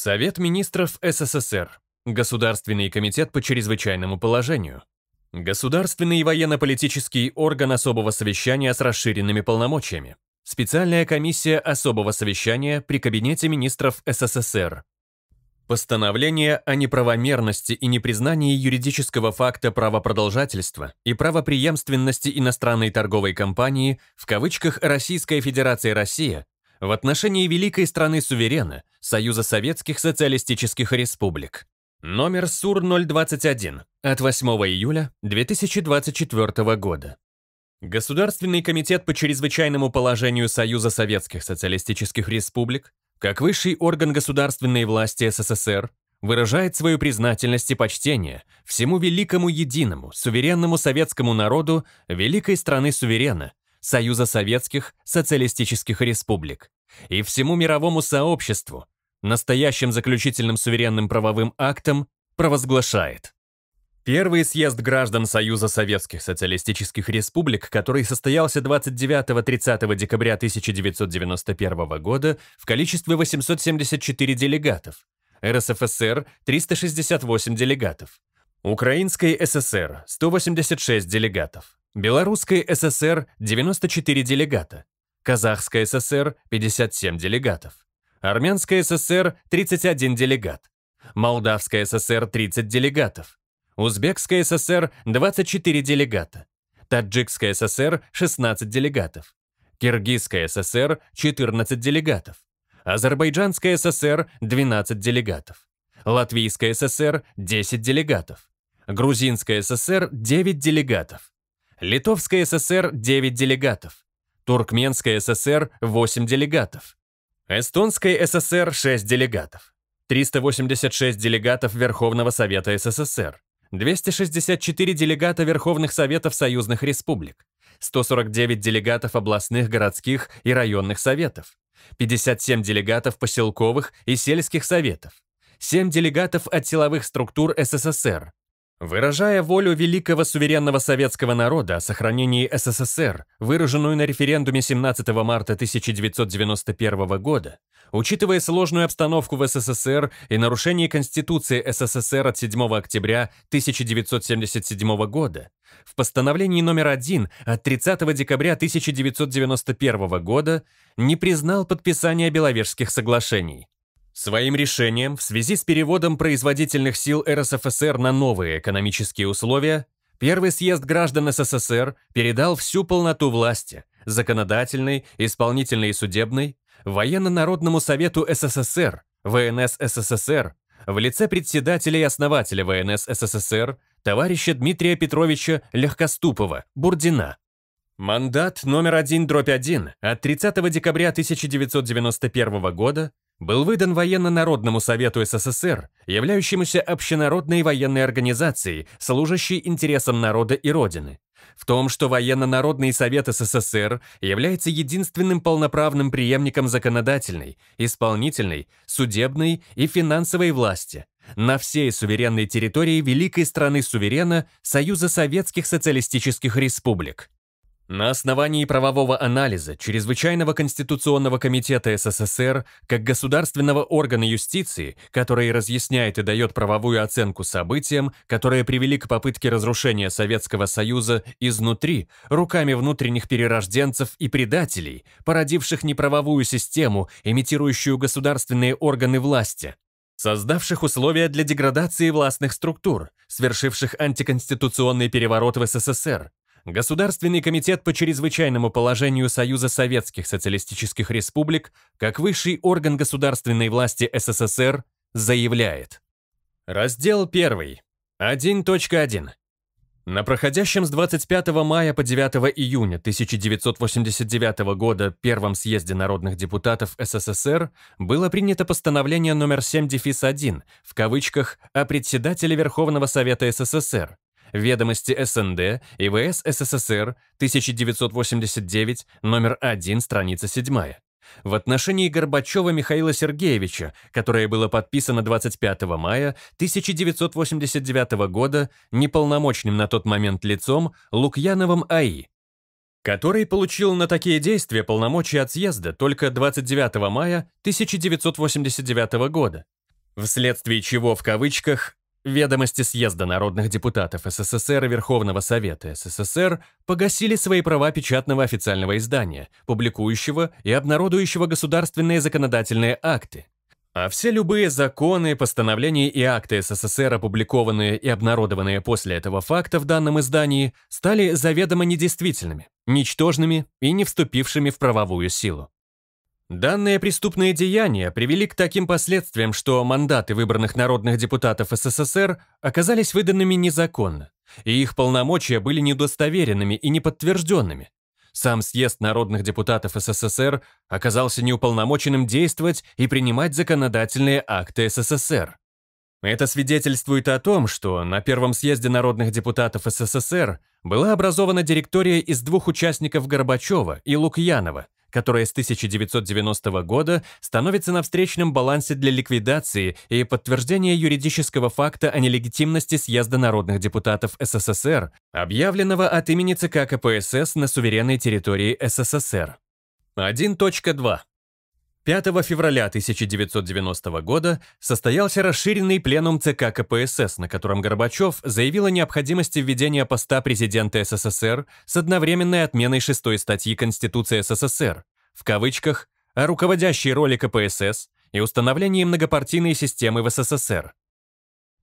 Совет министров СССР. Государственный комитет по чрезвычайному положению. Государственный военно-политический орган особого совещания с расширенными полномочиями. Специальная комиссия особого совещания при Кабинете министров СССР. Постановление о неправомерности и непризнании юридического факта правопродолжательства и правоприемственности иностранной торговой компании в кавычках Российская Федерация Россия в отношении великой страны-суверена Союза Советских Социалистических Республик. Номер СУР-021 от 8 июля 2024 года. Государственный комитет по чрезвычайному положению Союза Советских Социалистических Республик, как высший орган государственной власти СССР, выражает свою признательность и почтение всему великому единому, суверенному советскому народу великой страны-суверена, Союза Советских Социалистических Республик, и всему мировому сообществу настоящим заключительным суверенным правовым актом провозглашает. Первый съезд граждан Союза Советских Социалистических Республик, который состоялся 29-30 декабря 1991 года в количестве 874 делегатов, РСФСР – 368 делегатов, Украинской ССР – 186 делегатов, Белорусской ССР – 94 делегата, Казахская ССР – 57 делегатов. Армянская ССР – 31 делегат. Молдавская ССР – 30 делегатов. Узбекская ССР – 24 делегата. Таджикская ССР – 16 делегатов. Киргизская ССР – 14 делегатов. Азербайджанская ССР – 12 делегатов. Латвийская ССР – 10 делегатов. Грузинская ССР – 9 делегатов. Литовская ССР – 9 делегатов. Туркменская ССР – 8 делегатов. Эстонская ССР – 6 делегатов. 386 делегатов Верховного Совета СССР. 264 делегата Верховных Советов Союзных Республик. 149 делегатов областных, городских и районных советов. 57 делегатов поселковых и сельских советов. 7 делегатов от силовых структур СССР. Выражая волю великого суверенного советского народа о сохранении СССР, выраженную на референдуме 17 марта 1991 года, учитывая сложную обстановку в СССР и нарушение Конституции СССР от 7 октября 1977 года, в постановлении номер 1 от 30 декабря 1991 года не признал подписания Беловежских соглашений. Своим решением в связи с переводом производительных сил РСФСР на новые экономические условия, Первый съезд граждан СССР передал всю полноту власти – законодательной, исполнительной и судебной – Военно-народному совету СССР, ВНС СССР, в лице председателя и основателя ВНС СССР, товарища Дмитрия Петровича Легкоступова, Бурдина. Мандат номер 1 дробь 1 от 30 декабря 1991 года был выдан Военно-народному совету СССР, являющемуся общенародной военной организацией, служащей интересам народа и Родины. В том, что Военно-народный совет СССР является единственным полноправным преемником законодательной, исполнительной, судебной и финансовой власти на всей суверенной территории великой страны-суверена Союза Советских Социалистических Республик. На основании правового анализа Чрезвычайного конституционного комитета СССР как государственного органа юстиции, который разъясняет и дает правовую оценку событиям, которые привели к попытке разрушения Советского Союза изнутри, руками внутренних перерожденцев и предателей, породивших неправовую систему, имитирующую государственные органы власти создавших условия для деградации властных структур, свершивших антиконституционный переворот в СССР, Государственный комитет по чрезвычайному положению Союза Советских Социалистических Республик, как высший орган государственной власти СССР, заявляет. Раздел 1. 1.1. На проходящем с 25 мая по 9 июня 1989 года Первом съезде народных депутатов СССР было принято постановление номер 7-1 в кавычках о председателе Верховного Совета СССР, Ведомости СНД, ИВС СССР, 1989, номер 1, страница 7. В отношении Горбачева Михаила Сергеевича, которое было подписано 25 мая 1989 года неполномочным на тот момент лицом Лукьяновым АИ, который получил на такие действия полномочия от съезда только 29 мая 1989 года, вследствие чего в кавычках Ведомости съезда народных депутатов СССР и Верховного Совета СССР погасили свои права печатного официального издания, публикующего и обнародующего государственные законодательные акты. А все любые законы, постановления и акты СССР, опубликованные и обнародованные после этого факта в данном издании, стали заведомо недействительными, ничтожными и не вступившими в правовую силу. Данные преступные деяния привели к таким последствиям, что мандаты выбранных народных депутатов СССР оказались выданными незаконно, и их полномочия были недостоверенными и неподтвержденными. Сам съезд народных депутатов СССР оказался неуполномоченным действовать и принимать законодательные акты СССР. Это свидетельствует о том, что на Первом съезде народных депутатов СССР была образована директория из двух участников Горбачева и Лукьянова – которая с 1990 года становится на встречном балансе для ликвидации и подтверждения юридического факта о нелегитимности съезда народных депутатов СССР, объявленного от имени ЦК КПСС на суверенной территории СССР. 1.2. 5 февраля 1990 года состоялся расширенный пленум ЦК КПСС, на котором Горбачев заявил о необходимости введения поста президента СССР с одновременной отменой шестой статьи Конституции СССР, в кавычках, о руководящей роли КПСС и установлении многопартийной системы в СССР.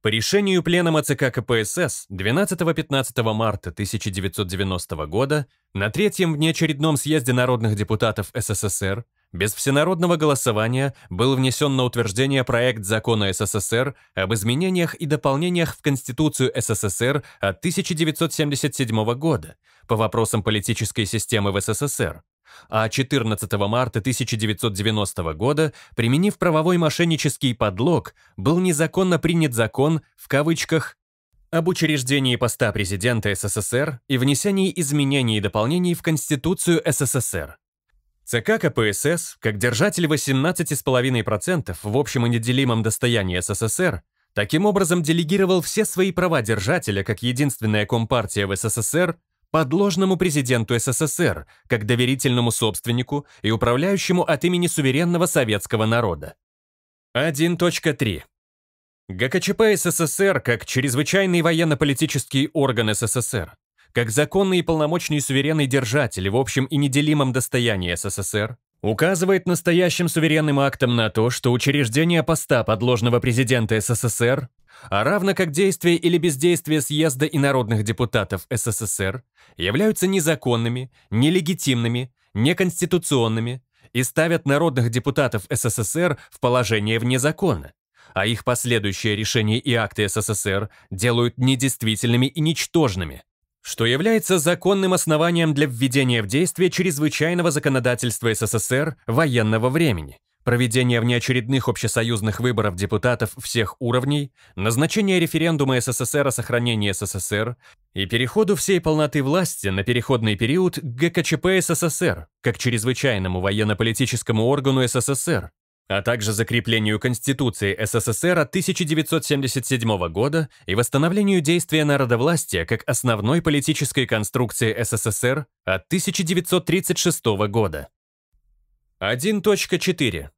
По решению Пленума ЦК КПСС 12-15 марта 1990 года на третьем внеочередном съезде народных депутатов СССР без всенародного голосования был внесен на утверждение проект закона СССР об изменениях и дополнениях в Конституцию СССР от 1977 года по вопросам политической системы в СССР, а 14 марта 1990 года, применив правовой мошеннический подлог, был незаконно принят закон в кавычках об учреждении поста президента СССР и внесении изменений и дополнений в Конституцию СССР ЦК КПСС, как держатель 18,5% в общем и неделимом достоянии СССР, таким образом делегировал все свои права держателя как единственная компартия в СССР подложному президенту СССР, как доверительному собственнику и управляющему от имени суверенного советского народа. 1.3. ГКЧП СССР как чрезвычайный военно-политический орган СССР как законный и полномочный суверенный держатель в общем и неделимом достоянии СССР, указывает настоящим суверенным актом на то, что учреждение поста подложного президента СССР, а равно как действие или бездействие съезда и народных депутатов СССР, являются незаконными, нелегитимными, неконституционными и ставят народных депутатов СССР в положение вне закона, а их последующие решения и акты СССР делают недействительными и ничтожными, что является законным основанием для введения в действие чрезвычайного законодательства СССР военного времени, проведения внеочередных общесоюзных выборов депутатов всех уровней, назначения референдума СССР о сохранении СССР и переходу всей полноты власти на переходный период к ГКЧП СССР как чрезвычайному военно-политическому органу СССР, а также закреплению Конституции СССР от 1977 года и восстановлению действия народовластия как основной политической конструкции СССР от 1936 года. 1.4.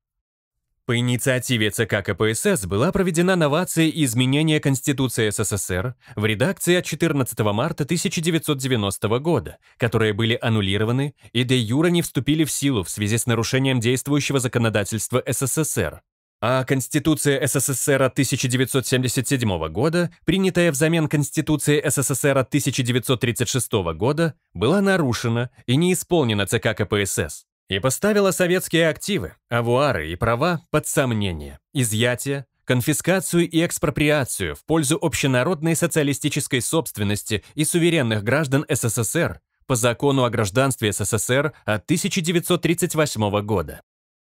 По инициативе ЦК КПСС была проведена новация и изменение Конституции СССР в редакции от 14 марта 1990 года, которые были аннулированы и де юра не вступили в силу в связи с нарушением действующего законодательства СССР. А Конституция СССР от 1977 года, принятая взамен Конституции СССР от 1936 года, была нарушена и не исполнена ЦК КПСС и поставила советские активы, авуары и права под сомнение, изъятие, конфискацию и экспроприацию в пользу общенародной социалистической собственности и суверенных граждан СССР по закону о гражданстве СССР от 1938 года.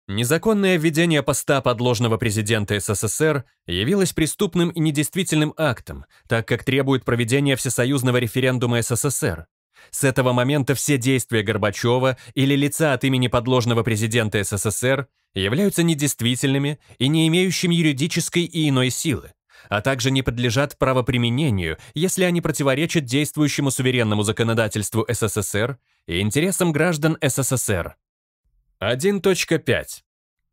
Незаконное введение поста подложного президента СССР явилось преступным и недействительным актом, так как требует проведения всесоюзного референдума СССР, с этого момента все действия Горбачева или лица от имени подложного президента СССР являются недействительными и не имеющими юридической и иной силы, а также не подлежат правоприменению, если они противоречат действующему суверенному законодательству СССР и интересам граждан СССР. 1.5.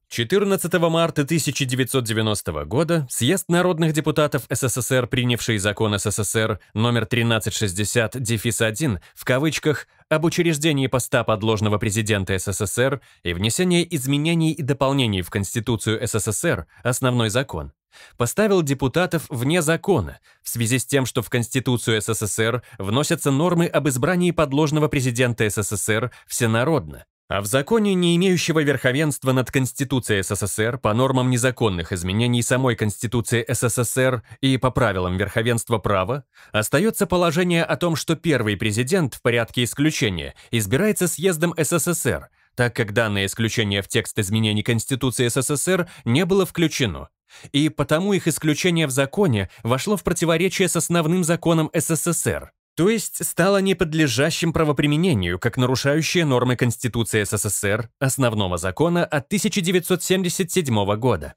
14 марта 1990 года Съезд народных депутатов СССР, принявший закон СССР номер 1360-1 в кавычках об учреждении поста подложного президента СССР и внесении изменений и дополнений в Конституцию СССР, основной закон, поставил депутатов вне закона в связи с тем, что в Конституцию СССР вносятся нормы об избрании подложного президента СССР всенародно, а в законе, не имеющего верховенства над Конституцией СССР по нормам незаконных изменений самой Конституции СССР и по правилам верховенства права, остается положение о том, что первый президент в порядке исключения избирается съездом СССР, так как данное исключение в текст изменений Конституции СССР не было включено, и потому их исключение в законе вошло в противоречие с основным законом СССР – то есть стало неподлежащим правоприменению, как нарушающие нормы Конституции СССР, основного закона от 1977 года.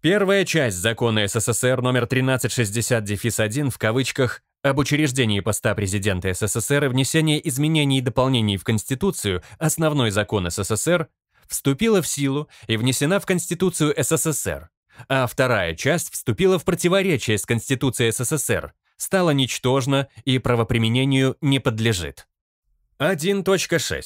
Первая часть закона СССР номер 1360-1 в кавычках об учреждении поста президента СССР и внесении изменений и дополнений в Конституцию, основной закон СССР, вступила в силу и внесена в Конституцию СССР, а вторая часть вступила в противоречие с Конституцией СССР, стало ничтожно и правоприменению не подлежит. 1.6.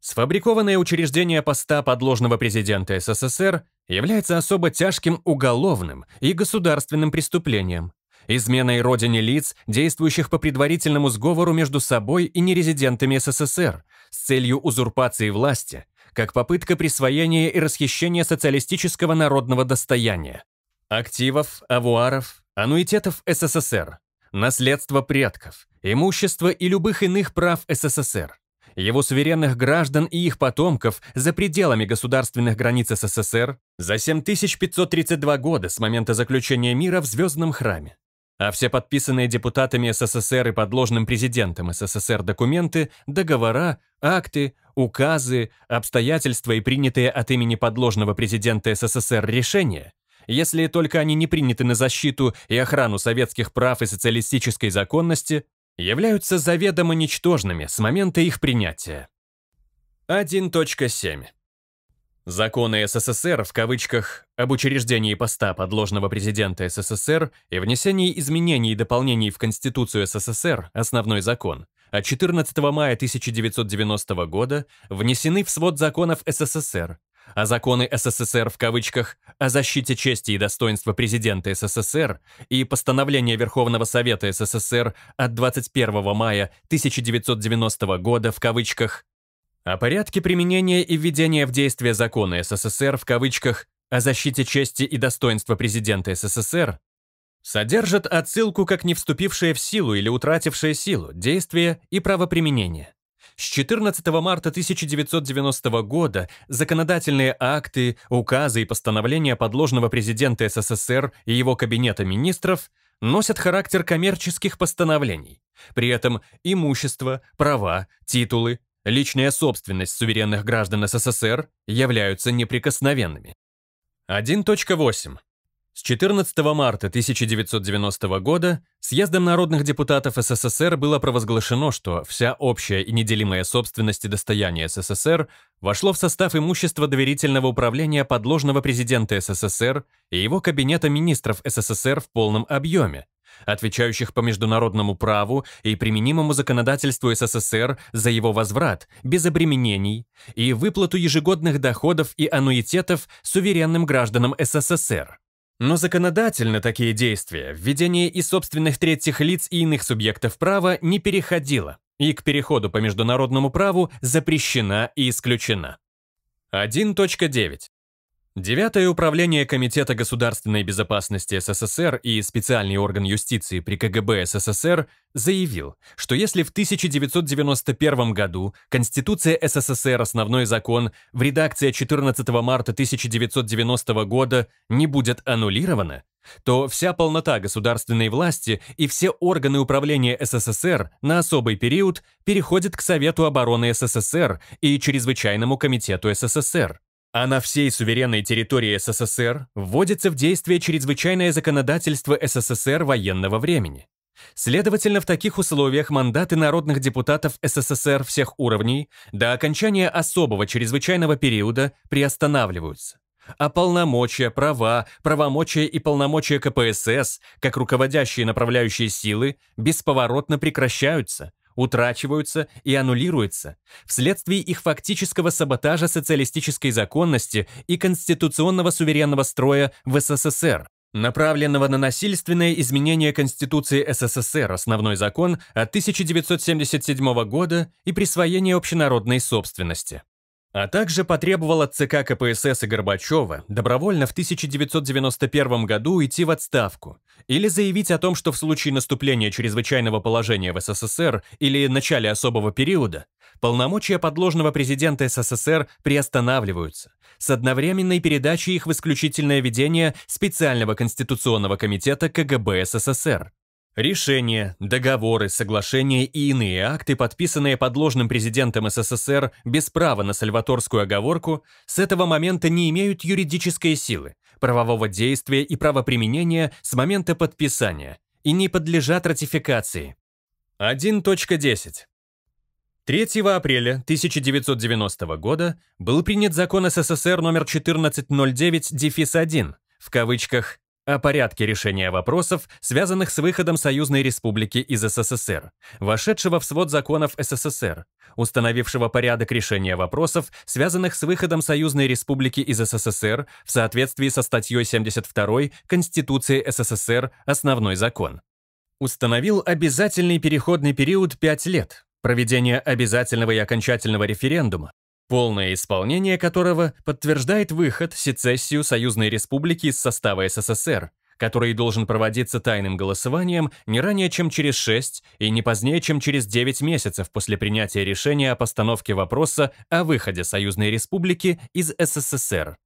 Сфабрикованное учреждение поста подложного президента СССР является особо тяжким уголовным и государственным преступлением, изменой родине лиц, действующих по предварительному сговору между собой и нерезидентами СССР с целью узурпации власти, как попытка присвоения и расхищения социалистического народного достояния, активов, авуаров, аннуитетов СССР, наследство предков, имущество и любых иных прав СССР, его суверенных граждан и их потомков за пределами государственных границ СССР за 7532 года с момента заключения мира в Звездном храме. А все подписанные депутатами СССР и подложным президентом СССР документы, договора, акты, указы, обстоятельства и принятые от имени подложного президента СССР решения – если только они не приняты на защиту и охрану советских прав и социалистической законности, являются заведомо ничтожными с момента их принятия. 1.7. Законы СССР в кавычках об учреждении поста подложного президента СССР и внесении изменений и дополнений в Конституцию СССР, основной закон, от 14 мая 1990 года внесены в свод законов СССР а законы СССР в кавычках о защите чести и достоинства президента СССР и постановление Верховного Совета СССР от 21 мая 1990 года в кавычках о порядке применения и введения в действие закона СССР в кавычках о защите чести и достоинства президента СССР содержат отсылку как не вступившее в силу или утратившее силу действие и правоприменение. С 14 марта 1990 года законодательные акты, указы и постановления подложного президента СССР и его кабинета министров носят характер коммерческих постановлений. При этом имущество, права, титулы, личная собственность суверенных граждан СССР являются неприкосновенными. 1.8. С 14 марта 1990 года съездом народных депутатов СССР было провозглашено, что вся общая и неделимая собственность и достояние СССР вошло в состав имущества доверительного управления подложного президента СССР и его кабинета министров СССР в полном объеме, отвечающих по международному праву и применимому законодательству СССР за его возврат, без обременений, и выплату ежегодных доходов и аннуитетов суверенным гражданам СССР. Но законодательно такие действия, введение и собственных третьих лиц и иных субъектов права не переходило, и к переходу по международному праву запрещена и исключена. 1.9. Девятое управление Комитета государственной безопасности СССР и специальный орган юстиции при КГБ СССР заявил, что если в 1991 году Конституция СССР «Основной закон» в редакции 14 марта 1990 года не будет аннулирована, то вся полнота государственной власти и все органы управления СССР на особый период переходит к Совету обороны СССР и Чрезвычайному комитету СССР а на всей суверенной территории СССР вводится в действие чрезвычайное законодательство СССР военного времени. Следовательно, в таких условиях мандаты народных депутатов СССР всех уровней до окончания особого чрезвычайного периода приостанавливаются. А полномочия, права, правомочия и полномочия КПСС, как руководящие направляющие силы, бесповоротно прекращаются – утрачиваются и аннулируются вследствие их фактического саботажа социалистической законности и конституционного суверенного строя в СССР, направленного на насильственное изменение Конституции СССР, основной закон от 1977 года и присвоение общенародной собственности а также потребовал от ЦК КПСС и Горбачева добровольно в 1991 году уйти в отставку или заявить о том, что в случае наступления чрезвычайного положения в СССР или начале особого периода полномочия подложного президента СССР приостанавливаются с одновременной передачей их в исключительное ведение специального конституционного комитета КГБ СССР. Решения, договоры, соглашения и иные акты, подписанные под ложным президентом СССР без права на сальваторскую оговорку, с этого момента не имеют юридической силы, правового действия и правоприменения с момента подписания и не подлежат ратификации. 1.10. 3 апреля 1990 года был принят закон СССР номер 1409-1, в кавычках о порядке решения вопросов, связанных с выходом Союзной Республики из СССР, вошедшего в свод законов СССР, установившего порядок решения вопросов, связанных с выходом Союзной Республики из СССР в соответствии со статьей 72 Конституции СССР «Основной закон». Установил обязательный переходный период 5 лет, проведение обязательного и окончательного референдума, полное исполнение которого подтверждает выход сецессию Союзной Республики из состава СССР, который должен проводиться тайным голосованием не ранее, чем через 6 и не позднее, чем через 9 месяцев после принятия решения о постановке вопроса о выходе Союзной Республики из СССР.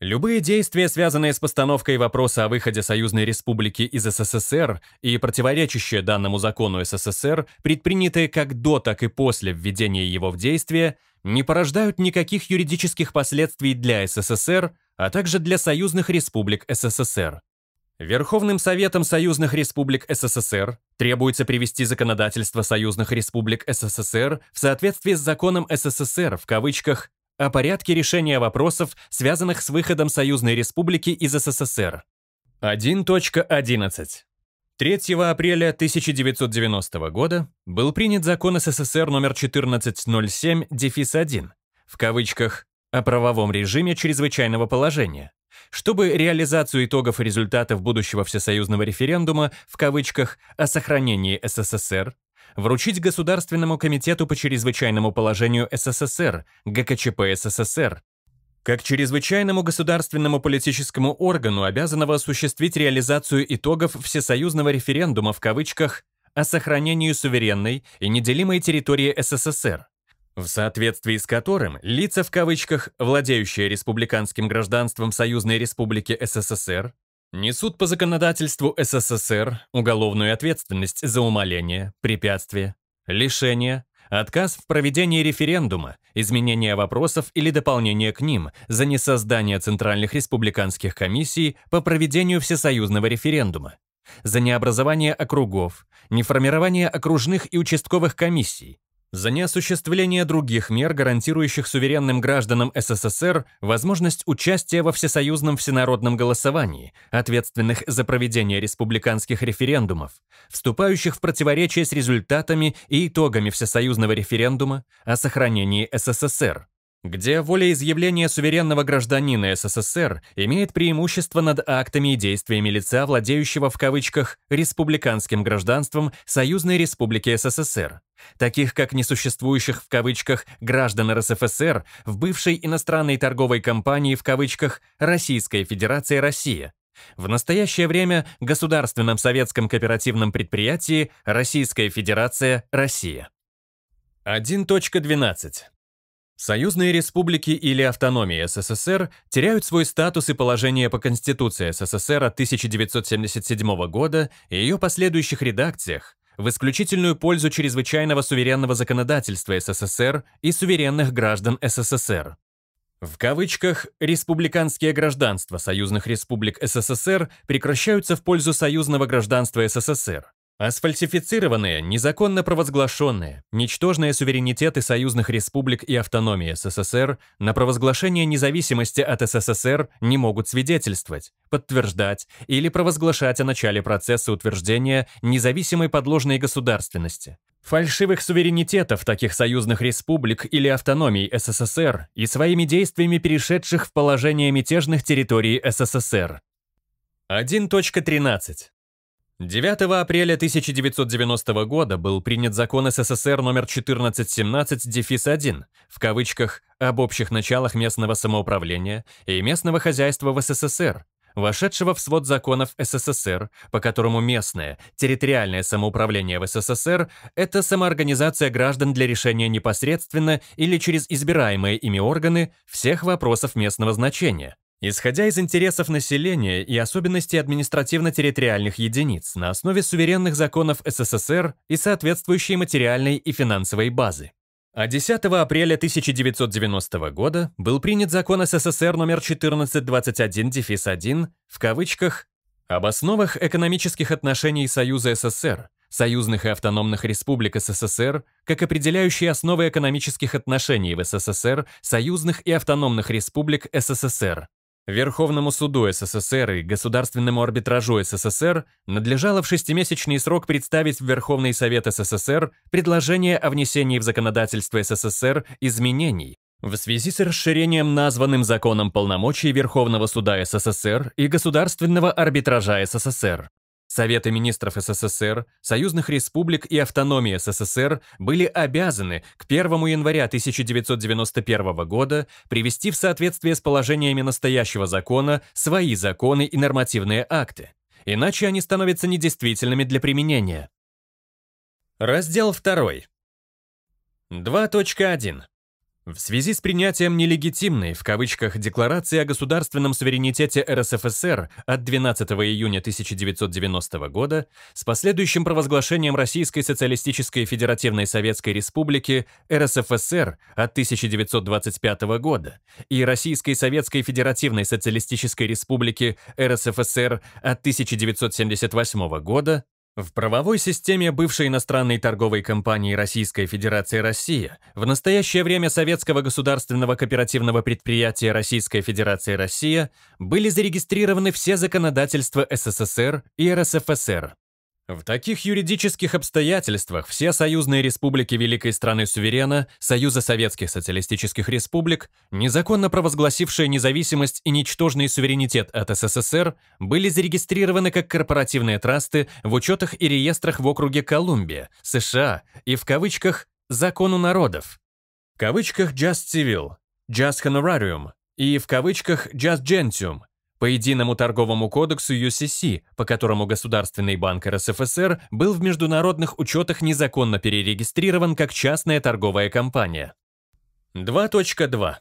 Любые действия, связанные с постановкой вопроса о выходе Союзной Республики из СССР и противоречащие данному закону СССР, предпринятые как до, так и после введения его в действие, не порождают никаких юридических последствий для СССР, а также для союзных республик СССР. Верховным Советом Союзных Республик СССР требуется привести законодательство Союзных Республик СССР в соответствии с законом СССР в кавычках о порядке решения вопросов, связанных с выходом Союзной Республики из СССР. 1.11. 3 апреля 1990 года был принят закон СССР номер 1407-1, в кавычках, о правовом режиме чрезвычайного положения, чтобы реализацию итогов и результатов будущего всесоюзного референдума, в кавычках, о сохранении СССР, вручить Государственному комитету по чрезвычайному положению СССР, ГКЧП СССР, как чрезвычайному государственному политическому органу, обязанного осуществить реализацию итогов всесоюзного референдума в кавычках о сохранении суверенной и неделимой территории СССР, в соответствии с которым лица в кавычках, владеющие республиканским гражданством Союзной Республики СССР, несут по законодательству СССР уголовную ответственность за умаление, препятствие, лишение, Отказ в проведении референдума, изменение вопросов или дополнение к ним за несоздание Центральных республиканских комиссий по проведению всесоюзного референдума, за необразование округов, неформирование окружных и участковых комиссий, за неосуществление других мер, гарантирующих суверенным гражданам СССР возможность участия во всесоюзном всенародном голосовании, ответственных за проведение республиканских референдумов, вступающих в противоречие с результатами и итогами всесоюзного референдума о сохранении СССР, где волеизъявление суверенного гражданина СССР имеет преимущество над актами и действиями лица, владеющего в кавычках «республиканским гражданством» Союзной Республики СССР, таких как несуществующих в кавычках «граждан РСФСР» в бывшей иностранной торговой компании в кавычках «Российская Федерация Россия», в настоящее время Государственном советском кооперативном предприятии «Российская Федерация Россия». 1.12. Союзные республики или автономии СССР теряют свой статус и положение по Конституции СССР от 1977 года и ее последующих редакциях в исключительную пользу чрезвычайного суверенного законодательства СССР и суверенных граждан СССР. В кавычках «республиканские гражданства союзных республик СССР прекращаются в пользу союзного гражданства СССР», а сфальсифицированные, незаконно провозглашенные, ничтожные суверенитеты союзных республик и автономии СССР на провозглашение независимости от СССР не могут свидетельствовать, подтверждать или провозглашать о начале процесса утверждения независимой подложной государственности. Фальшивых суверенитетов таких союзных республик или автономий СССР и своими действиями перешедших в положение мятежных территорий СССР. 1.13. 9 апреля 1990 года был принят закон СССР номер 1417-1, в кавычках, об общих началах местного самоуправления и местного хозяйства в СССР, вошедшего в свод законов СССР, по которому местное, территориальное самоуправление в СССР – это самоорганизация граждан для решения непосредственно или через избираемые ими органы всех вопросов местного значения, Исходя из интересов населения и особенностей административно-территориальных единиц на основе суверенных законов СССР и соответствующей материальной и финансовой базы. А 10 апреля 1990 года был принят закон СССР номер 1421-1 в кавычках «Об основах экономических отношений Союза СССР, союзных и автономных республик СССР, как определяющие основы экономических отношений в СССР, союзных и автономных республик СССР, Верховному суду СССР и Государственному арбитражу СССР надлежало в шестимесячный срок представить в Верховный Совет СССР предложение о внесении в законодательство СССР изменений в связи с расширением названным законом полномочий Верховного суда СССР и Государственного арбитража СССР Советы министров СССР, союзных республик и автономии СССР были обязаны к 1 января 1991 года привести в соответствие с положениями настоящего закона свои законы и нормативные акты, иначе они становятся недействительными для применения. Раздел 2. 2.1. В связи с принятием нелегитимной, в кавычках, декларации о государственном суверенитете РСФСР от 12 июня 1990 года с последующим провозглашением Российской Социалистической Федеративной Советской Республики РСФСР от 1925 года и Российской Советской Федеративной Социалистической Республики РСФСР от 1978 года в правовой системе бывшей иностранной торговой компании Российской Федерации «Россия» в настоящее время Советского государственного кооперативного предприятия Российской Федерации «Россия» были зарегистрированы все законодательства СССР и РСФСР, в таких юридических обстоятельствах все союзные республики великой страны суверена, Союза Советских Социалистических Республик, незаконно провозгласившие независимость и ничтожный суверенитет от СССР, были зарегистрированы как корпоративные трасты в учетах и реестрах в округе Колумбия, США и в кавычках «закону народов». В кавычках «just civil», «just honorarium» и в кавычках «just gentium», по единому торговому кодексу UCC, по которому Государственный банк РСФСР был в международных учетах незаконно перерегистрирован как частная торговая компания. 2.2.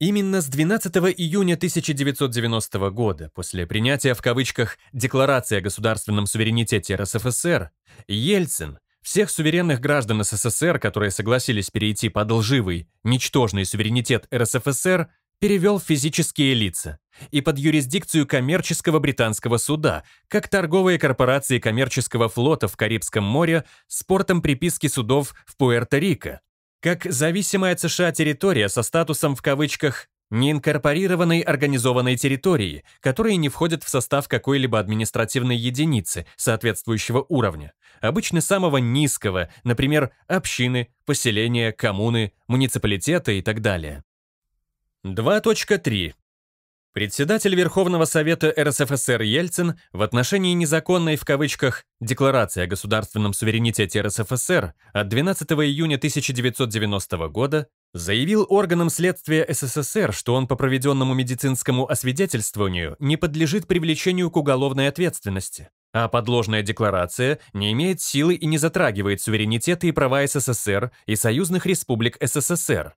Именно с 12 июня 1990 года, после принятия в кавычках «Декларации о государственном суверенитете РСФСР», Ельцин всех суверенных граждан СССР, которые согласились перейти под лживый, ничтожный суверенитет РСФСР, перевел физические лица и под юрисдикцию коммерческого британского суда, как торговые корпорации коммерческого флота в Карибском море с портом приписки судов в Пуэрто-Рико, как зависимая от США территория со статусом в кавычках неинкорпорированной организованной территории, которые не входят в состав какой-либо административной единицы соответствующего уровня, обычно самого низкого, например, общины, поселения, коммуны, муниципалитета и так далее. 2.3. Председатель Верховного Совета РСФСР Ельцин в отношении незаконной в кавычках «Декларации о государственном суверенитете РСФСР» от 12 июня 1990 года заявил органам следствия СССР, что он по проведенному медицинскому освидетельствованию не подлежит привлечению к уголовной ответственности, а подложная декларация не имеет силы и не затрагивает суверенитеты и права СССР и союзных республик СССР,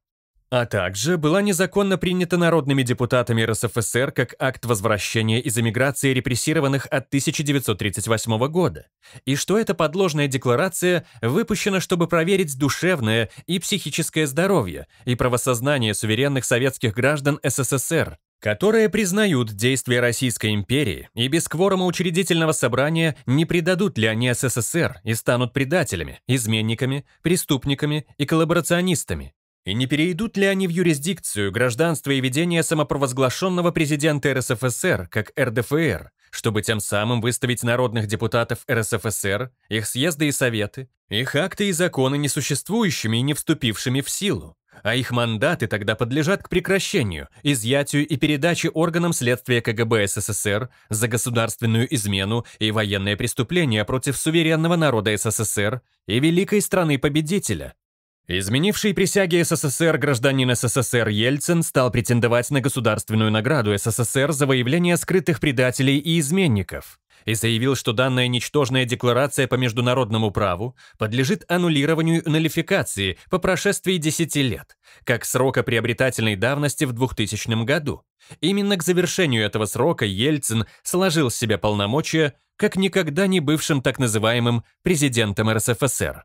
а также была незаконно принята народными депутатами РСФСР как акт возвращения из эмиграции репрессированных от 1938 года, и что эта подложная декларация выпущена, чтобы проверить душевное и психическое здоровье и правосознание суверенных советских граждан СССР, которые признают действия Российской империи и без кворума учредительного собрания не предадут ли они СССР и станут предателями, изменниками, преступниками и коллаборационистами, и не перейдут ли они в юрисдикцию гражданства и ведения самопровозглашенного президента РСФСР, как РДФР, чтобы тем самым выставить народных депутатов РСФСР, их съезды и советы, их акты и законы несуществующими и не вступившими в силу, а их мандаты тогда подлежат к прекращению, изъятию и передаче органам следствия КГБ СССР за государственную измену и военное преступление против суверенного народа СССР и великой страны-победителя – Изменивший присяги СССР гражданин СССР Ельцин стал претендовать на государственную награду СССР за выявление скрытых предателей и изменников и заявил, что данная ничтожная декларация по международному праву подлежит аннулированию и нолификации по прошествии 10 лет, как срока приобретательной давности в 2000 году. Именно к завершению этого срока Ельцин сложил с себя полномочия как никогда не бывшим так называемым президентом РСФСР.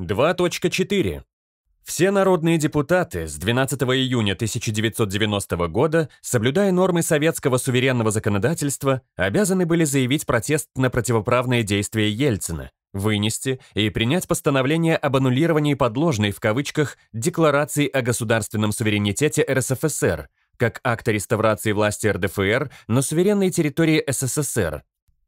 2.4. Все народные депутаты с 12 июня 1990 года, соблюдая нормы советского суверенного законодательства, обязаны были заявить протест на противоправные действия Ельцина, вынести и принять постановление об аннулировании подложной в кавычках «Декларации о государственном суверенитете РСФСР», как акта реставрации власти РДФР на суверенной территории СССР,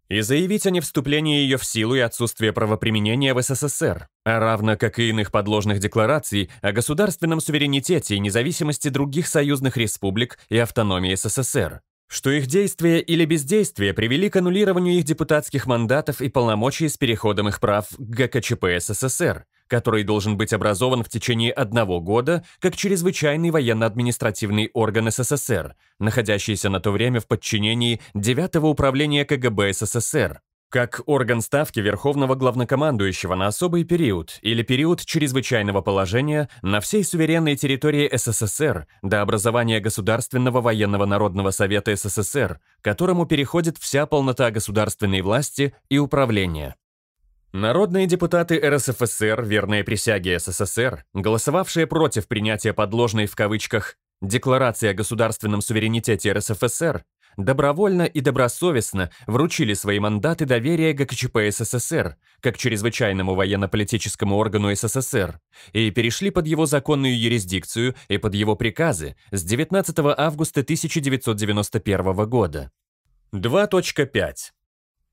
и заявить о невступлении ее в силу и отсутствии правоприменения в СССР, а равно как и иных подложных деклараций о государственном суверенитете и независимости других союзных республик и автономии СССР, что их действия или бездействие привели к аннулированию их депутатских мандатов и полномочий с переходом их прав к ГКЧП СССР, который должен быть образован в течение одного года как чрезвычайный военно-административный орган СССР, находящийся на то время в подчинении 9-го управления КГБ СССР, как орган ставки Верховного Главнокомандующего на особый период или период чрезвычайного положения на всей суверенной территории СССР до образования Государственного военного народного совета СССР, которому переходит вся полнота государственной власти и управления. Народные депутаты РСФСР, верные присяге СССР, голосовавшие против принятия подложной в кавычках «Декларации о государственном суверенитете РСФСР», добровольно и добросовестно вручили свои мандаты доверия ГКЧП СССР как чрезвычайному военно-политическому органу СССР и перешли под его законную юрисдикцию и под его приказы с 19 августа 1991 года. 2.5.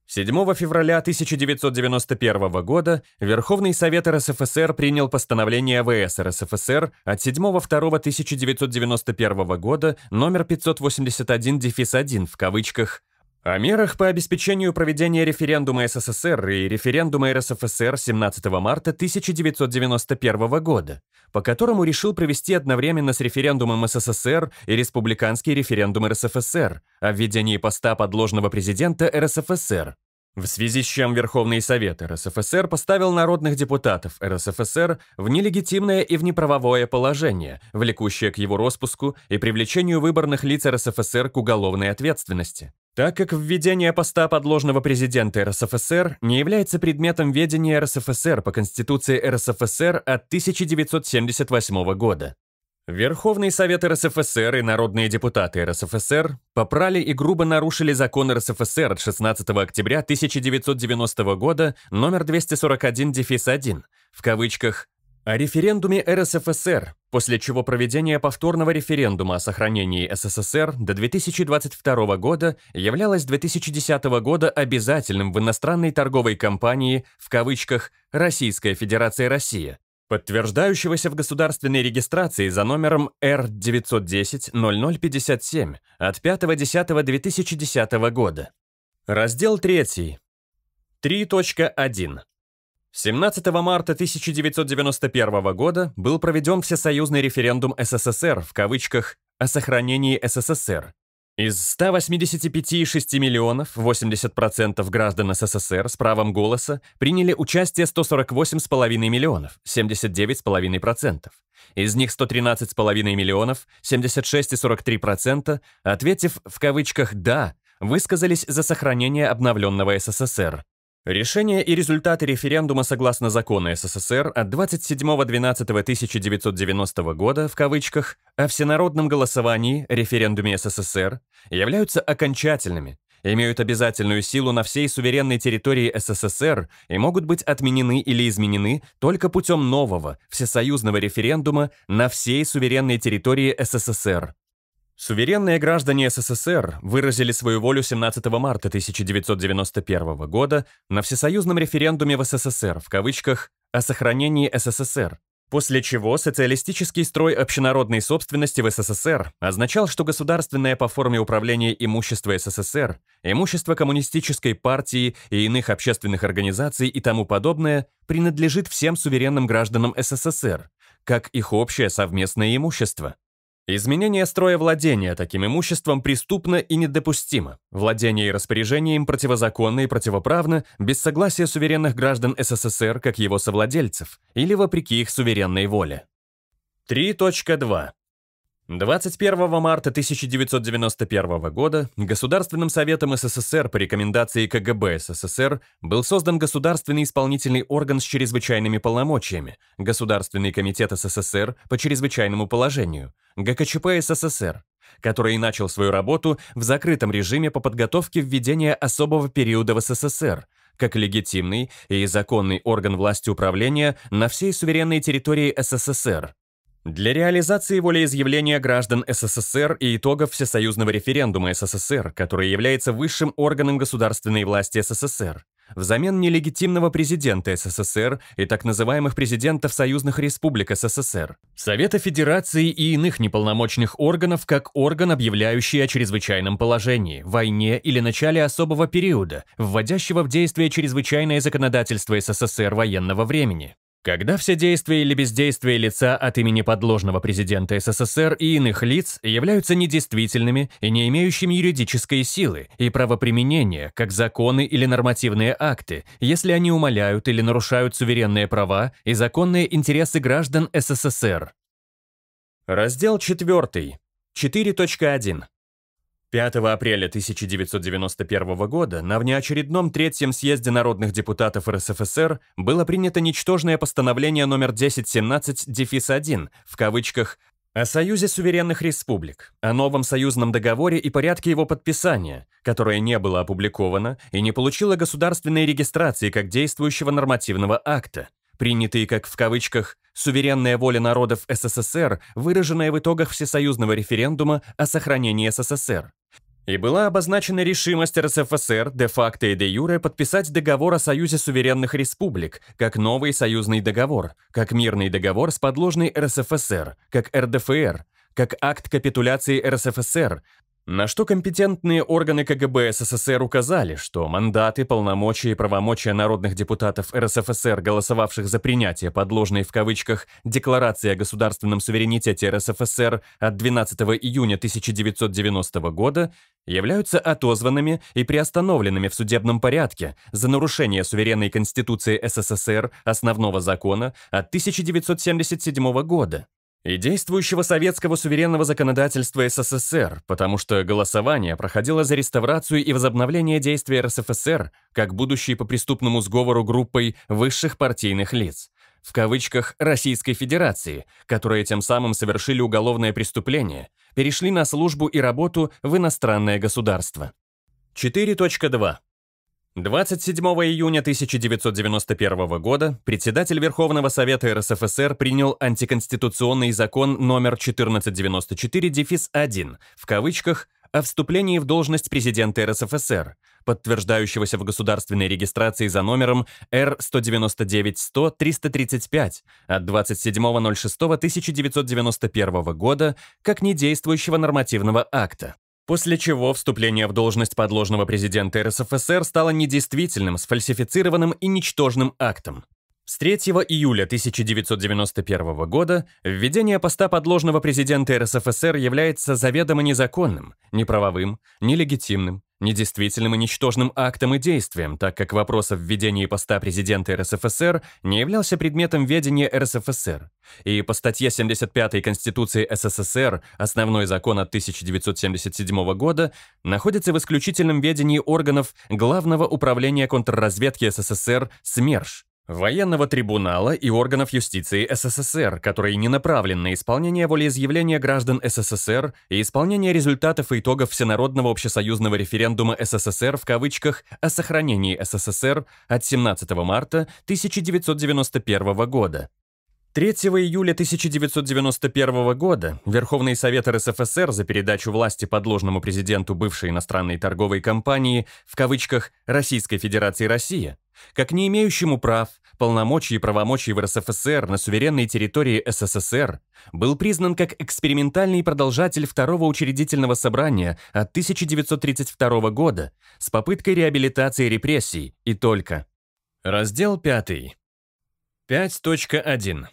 7 февраля 1991 года Верховный Совет РСФСР принял постановление ВС РСФСР от 7.2.1991 года номер 581-1 в кавычках о мерах по обеспечению проведения референдума СССР и референдума РСФСР 17 марта 1991 года, по которому решил провести одновременно с референдумом СССР и республиканский референдум РСФСр о введении поста подложного президента РСФСР, в связи с чем Верховный Совет РСФСР поставил народных депутатов РСФСР в нелегитимное и внеправовое положение, влекущее к его распуску и привлечению выборных лиц РСФСР к уголовной ответственности. Так как введение поста подложного президента РСФСР не является предметом ведения РСФСР по Конституции РСФСР от 1978 года. Верховный Совет РСФСР и народные депутаты РСФСР попрали и грубо нарушили закон РСФСР от 16 октября 1990 года номер 241-1, в кавычках о референдуме РСФСР, после чего проведение повторного референдума о сохранении СССР до 2022 года являлось 2010 года обязательным в иностранной торговой компании в кавычках «Российская Федерация Россия», подтверждающегося в государственной регистрации за номером R910-0057 от 5.10.2010 года. Раздел 3. 3.1. 17 марта 1991 года был проведен всесоюзный референдум СССР в кавычках о сохранении СССР. Из 185,6 миллионов 80% граждан СССР с правом голоса приняли участие 148,5 миллионов 79,5%. Из них 113,5 миллионов 76,43% ответив в кавычках «да» высказались за сохранение обновленного СССР. Решения и результаты референдума согласно закону СССР от 27.12.1990 года в кавычках о всенародном голосовании, референдуме СССР, являются окончательными, имеют обязательную силу на всей суверенной территории СССР и могут быть отменены или изменены только путем нового, всесоюзного референдума на всей суверенной территории СССР, Суверенные граждане СССР выразили свою волю 17 марта 1991 года на всесоюзном референдуме в СССР в кавычках о сохранении СССР, после чего социалистический строй общенародной собственности в СССР означал, что государственное по форме управления имущество СССР, имущество коммунистической партии и иных общественных организаций и тому подобное принадлежит всем суверенным гражданам СССР, как их общее совместное имущество. Изменение строя владения таким имуществом преступно и недопустимо. Владение и распоряжение им противозаконно и противоправно, без согласия суверенных граждан СССР как его совладельцев, или вопреки их суверенной воле. 3.2. 21 марта 1991 года Государственным советом СССР по рекомендации КГБ СССР был создан государственный исполнительный орган с чрезвычайными полномочиями, Государственный комитет СССР по чрезвычайному положению, ГКЧП СССР, который начал свою работу в закрытом режиме по подготовке введения особого периода в СССР, как легитимный и законный орган власти управления на всей суверенной территории СССР. Для реализации волеизъявления граждан СССР и итогов Всесоюзного референдума СССР, который является высшим органом государственной власти СССР, взамен нелегитимного президента СССР и так называемых президентов союзных республик СССР, Совета Федерации и иных неполномочных органов как орган, объявляющий о чрезвычайном положении, войне или начале особого периода, вводящего в действие чрезвычайное законодательство СССР военного времени. Когда все действия или бездействия лица от имени подложного президента СССР и иных лиц являются недействительными и не имеющими юридической силы и правоприменения, как законы или нормативные акты, если они умаляют или нарушают суверенные права и законные интересы граждан СССР. Раздел 4. 4.1. 5 апреля 1991 года на внеочередном Третьем съезде народных депутатов РСФСР было принято ничтожное постановление номер 1017-1, в кавычках, о Союзе суверенных республик, о новом союзном договоре и порядке его подписания, которое не было опубликовано и не получило государственной регистрации как действующего нормативного акта, принятые как в кавычках Суверенная воля народов СССР, выраженная в итогах всесоюзного референдума о сохранении СССР. И была обозначена решимость РСФСР де-факто и де-юре подписать договор о Союзе суверенных республик, как новый союзный договор, как мирный договор с подложной РСФСР, как РДФР, как акт капитуляции РСФСР, на что компетентные органы КГБ СССР указали, что мандаты, полномочия и правомочия народных депутатов РСФСР, голосовавших за принятие подложной в кавычках «Декларации о государственном суверенитете РСФСР» от 12 июня 1990 года, являются отозванными и приостановленными в судебном порядке за нарушение суверенной Конституции СССР, основного закона от 1977 года и действующего советского суверенного законодательства СССР, потому что голосование проходило за реставрацию и возобновление действия РСФСР как будущей по преступному сговору группой высших партийных лиц, в кавычках «Российской Федерации», которые тем самым совершили уголовное преступление, перешли на службу и работу в иностранное государство. 4.2. 27 июня 1991 года председатель Верховного Совета РСФСР принял антиконституционный закон номер 1494-1, в кавычках, о вступлении в должность президента РСФСР, подтверждающегося в государственной регистрации за номером Р-199-100-335 от 27.06.1991 года как недействующего нормативного акта. После чего вступление в должность подложного президента РСФСР стало недействительным, сфальсифицированным и ничтожным актом. С 3 июля 1991 года введение поста подложного президента РСФСР является заведомо незаконным, неправовым, нелегитимным, недействительным и ничтожным актом и действием, так как вопрос о введении поста президента РСФСР не являлся предметом ведения РСФСР. И по статье 75 Конституции СССР, основной закон от 1977 года, находится в исключительном ведении органов Главного управления контрразведки СССР СМЕРШ, военного трибунала и органов юстиции СССР, которые не направлены на исполнение волеизъявления граждан СССР и исполнение результатов и итогов Всенародного общесоюзного референдума СССР в кавычках о сохранении СССР от 17 марта 1991 года. 3 июля 1991 года Верховный Совет РСФСР за передачу власти подложному президенту бывшей иностранной торговой компании в кавычках «Российской Федерации Россия» Как не имеющему прав, полномочий и правомочий в РСФСР на суверенной территории СССР был признан как экспериментальный продолжатель Второго учредительного собрания от 1932 года с попыткой реабилитации репрессий и только. Раздел 5. 5.1.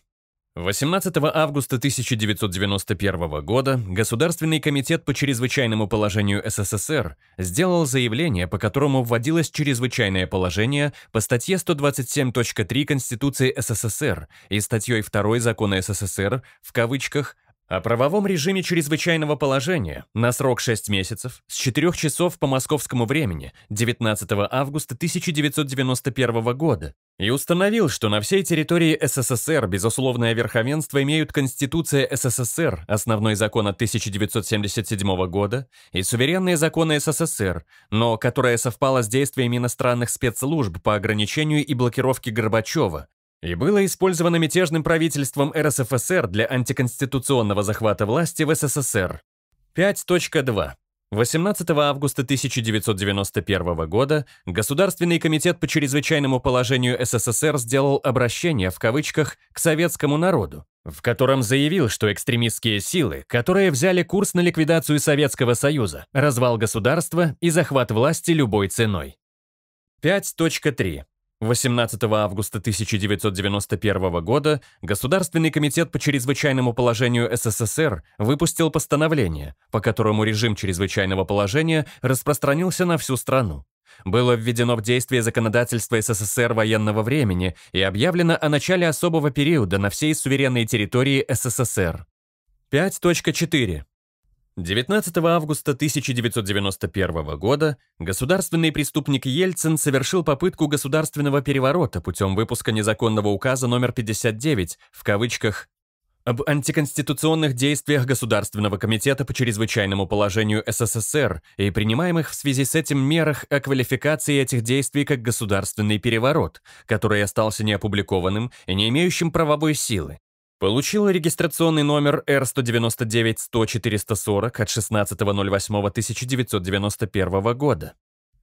18 августа 1991 года Государственный комитет по чрезвычайному положению СССР сделал заявление, по которому вводилось чрезвычайное положение по статье 127.3 Конституции СССР и статьей 2 Закона СССР в кавычках о правовом режиме чрезвычайного положения на срок 6 месяцев с 4 часов по московскому времени 19 августа 1991 года и установил, что на всей территории СССР безусловное верховенство имеют Конституция СССР, основной закон от 1977 года, и суверенные законы СССР, но которая совпала с действиями иностранных спецслужб по ограничению и блокировке Горбачева, и было использовано мятежным правительством РСФСР для антиконституционного захвата власти в СССР. 5.2. 18 августа 1991 года Государственный комитет по чрезвычайному положению СССР сделал обращение в кавычках к советскому народу, в котором заявил, что экстремистские силы, которые взяли курс на ликвидацию Советского Союза, развал государства и захват власти любой ценой. 5.3. 18 августа 1991 года Государственный комитет по чрезвычайному положению СССР выпустил постановление, по которому режим чрезвычайного положения распространился на всю страну. Было введено в действие законодательство СССР военного времени и объявлено о начале особого периода на всей суверенной территории СССР. 5.4. 19 августа 1991 года государственный преступник Ельцин совершил попытку государственного переворота путем выпуска незаконного указа номер 59 в кавычках об антиконституционных действиях Государственного комитета по чрезвычайному положению СССР и принимаемых в связи с этим мерах о квалификации этих действий как государственный переворот, который остался неопубликованным и не имеющим правовой силы, Получила регистрационный номер R199-100-440 от 16.08.1991 года.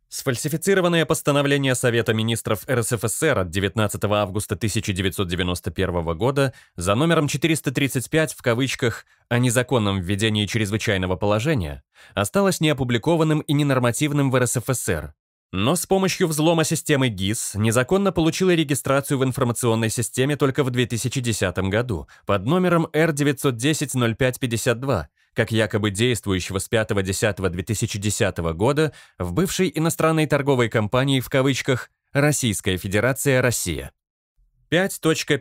Сфальсифицированное постановление Совета министров РСФСР от 19 августа 1991 года за номером 435 в кавычках о незаконном введении чрезвычайного положения осталось неопубликованным и ненормативным в РСФСР, но с помощью взлома системы ГИС незаконно получила регистрацию в информационной системе только в 2010 году под номером R910-0552, как якобы действующего с 5.10.2010 года в бывшей иностранной торговой компании в кавычках «Российская Федерация Россия». 5.5.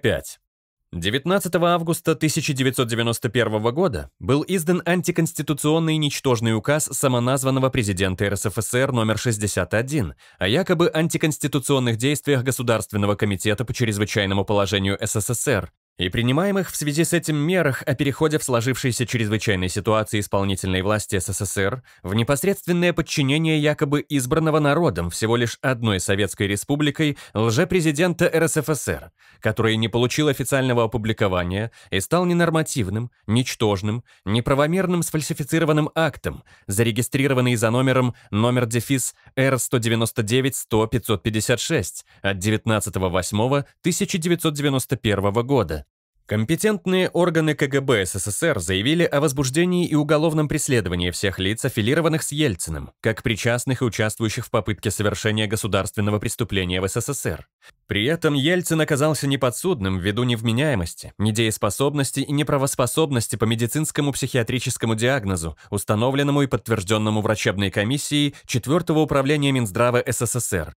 19 августа 1991 года был издан антиконституционный ничтожный указ самоназванного президента РСФСР номер 61 о якобы антиконституционных действиях Государственного комитета по чрезвычайному положению СССР, и принимаемых в связи с этим мерах о переходе в сложившейся чрезвычайной ситуации исполнительной власти СССР в непосредственное подчинение якобы избранного народом всего лишь одной Советской Республикой лжепрезидента РСФСР, который не получил официального опубликования и стал ненормативным, ничтожным, неправомерным сфальсифицированным актом, зарегистрированный за номером номер дефис Р-199-100-556 от 19.08.1991 года Компетентные органы КГБ СССР заявили о возбуждении и уголовном преследовании всех лиц, аффилированных с Ельциным, как причастных и участвующих в попытке совершения государственного преступления в СССР. При этом Ельцин оказался неподсудным ввиду невменяемости, недееспособности и неправоспособности по медицинскому психиатрическому диагнозу, установленному и подтвержденному врачебной комиссией 4 управления Минздрава СССР,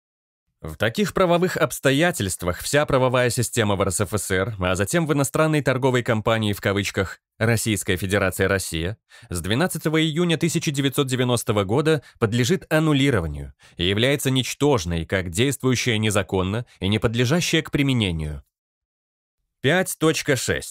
в таких правовых обстоятельствах вся правовая система в РСФСР, а затем в иностранной торговой компании в кавычках «Российская Федерация Россия» с 12 июня 1990 года подлежит аннулированию и является ничтожной, как действующая незаконно и не подлежащая к применению. 5.6.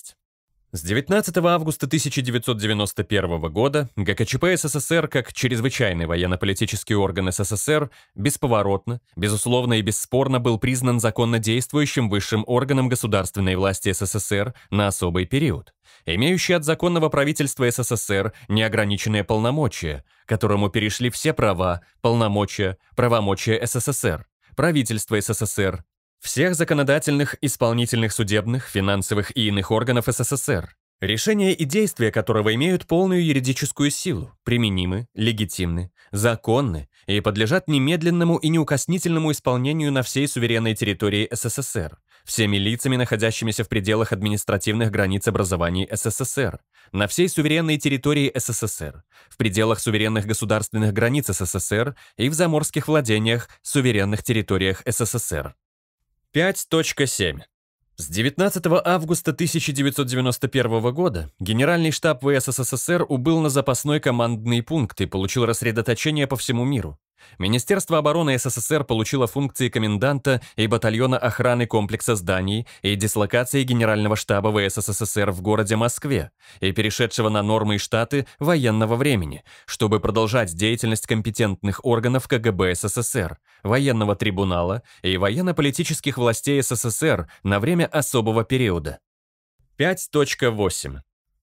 С 19 августа 1991 года ГКЧП СССР как чрезвычайный военно-политический орган СССР бесповоротно, безусловно и бесспорно был признан законно действующим высшим органом государственной власти СССР на особый период, имеющий от законного правительства СССР неограниченные полномочия, которому перешли все права, полномочия, правомочия СССР, правительство СССР, всех законодательных, исполнительных, судебных, финансовых и иных органов СССР, решения и действия которого имеют полную юридическую силу, применимы, легитимны, законны и подлежат немедленному и неукоснительному исполнению на всей суверенной территории СССР, всеми лицами, находящимися в пределах административных границ образований СССР, на всей суверенной территории СССР, в пределах суверенных государственных границ СССР и в заморских владениях, суверенных территориях СССР. 5.7. С 19 августа 1991 года Генеральный штаб ВССР убыл на запасной командный пункт и получил рассредоточение по всему миру. Министерство обороны СССР получило функции коменданта и батальона охраны комплекса зданий и дислокации Генерального штаба ВС СССР в городе Москве и перешедшего на нормы и штаты военного времени, чтобы продолжать деятельность компетентных органов КГБ СССР, военного трибунала и военно-политических властей СССР на время особого периода. 5.8.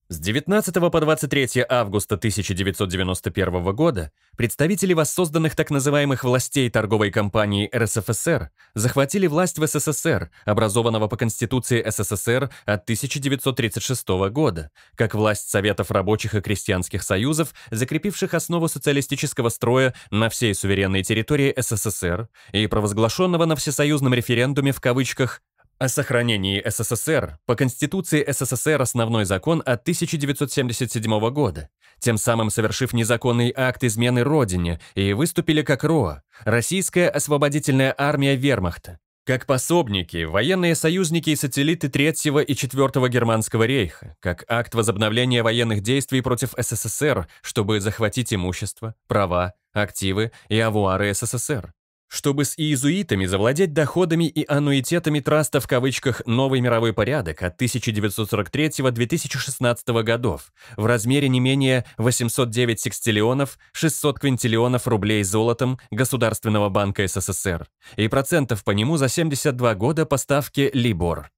С 19 по 23 августа 1991 года представители воссозданных так называемых властей торговой компании РСФСР захватили власть в СССР, образованного по Конституции СССР от 1936 года, как власть Советов рабочих и крестьянских союзов, закрепивших основу социалистического строя на всей суверенной территории СССР и провозглашенного на всесоюзном референдуме в кавычках о сохранении СССР по Конституции СССР основной закон от 1977 года, тем самым совершив незаконный акт измены Родине и выступили как РОА, Российская освободительная армия Вермахта, как пособники, военные союзники и сателлиты Третьего и Четвертого Германского рейха, как акт возобновления военных действий против СССР, чтобы захватить имущество, права, активы и авуары СССР, чтобы с иезуитами завладеть доходами и аннуитетами траста в кавычках «новый мировой порядок» от 1943-2016 годов в размере не менее 809 секстиллионов, 600 квинтиллионов рублей золотом Государственного банка СССР и процентов по нему за 72 года поставки «Либор».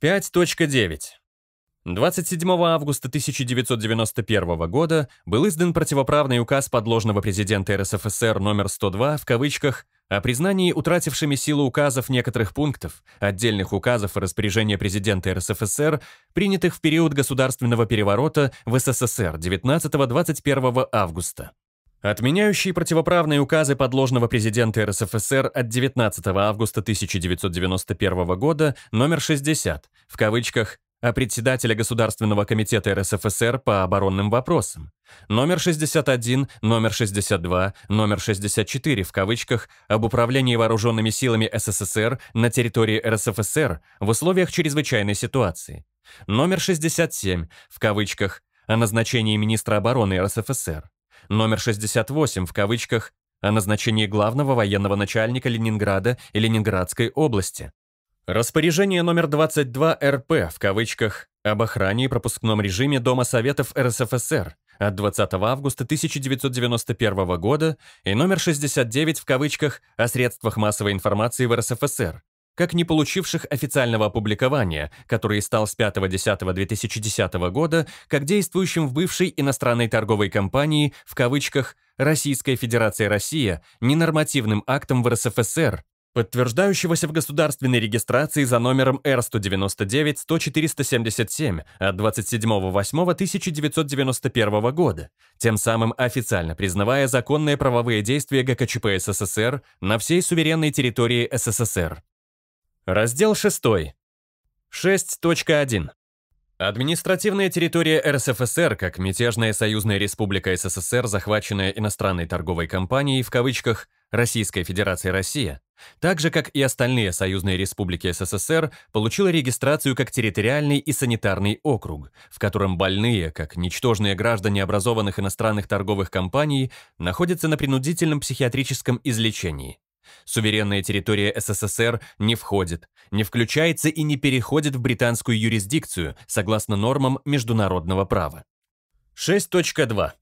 5.9. 27 августа 1991 года был издан противоправный указ подложного президента РСФСР номер 102 в кавычках о признании утратившими силу указов некоторых пунктов, отдельных указов и распоряжения президента РСФСР, принятых в период государственного переворота в СССР 19-21 августа. Отменяющий противоправные указы подложного президента РСФСР от 19 августа 1991 года номер 60, в кавычках а председателя Государственного комитета РСФСР по оборонным вопросам. Номер 61, номер 62, номер 64 в кавычках об управлении вооруженными силами СССР на территории РСФСР в условиях чрезвычайной ситуации. Номер 67 в кавычках о назначении министра обороны РСФСР. Номер 68 в кавычках о назначении главного военного начальника Ленинграда и Ленинградской области Распоряжение номер 22 РП в кавычках об охране и пропускном режиме Дома Советов РСФСР от 20 августа 1991 года и номер 69 в кавычках о средствах массовой информации в РСФСР, как не получивших официального опубликования, который стал с 5.10.2010 года как действующим в бывшей иностранной торговой компании в кавычках «Российская Федерация Россия» ненормативным актом в РСФСР подтверждающегося в государственной регистрации за номером R199-100-477 от 27.08.1991 года, тем самым официально признавая законные правовые действия ГКЧП СССР на всей суверенной территории СССР. Раздел 6. 6.1. Административная территория РСФСР, как мятежная союзная республика СССР, захваченная иностранной торговой компанией в кавычках, Российская Федерация Россия, так же, как и остальные союзные республики СССР, получила регистрацию как территориальный и санитарный округ, в котором больные, как ничтожные граждане образованных иностранных торговых компаний, находятся на принудительном психиатрическом излечении. Суверенная территория СССР не входит, не включается и не переходит в британскую юрисдикцию, согласно нормам международного права. 6.2.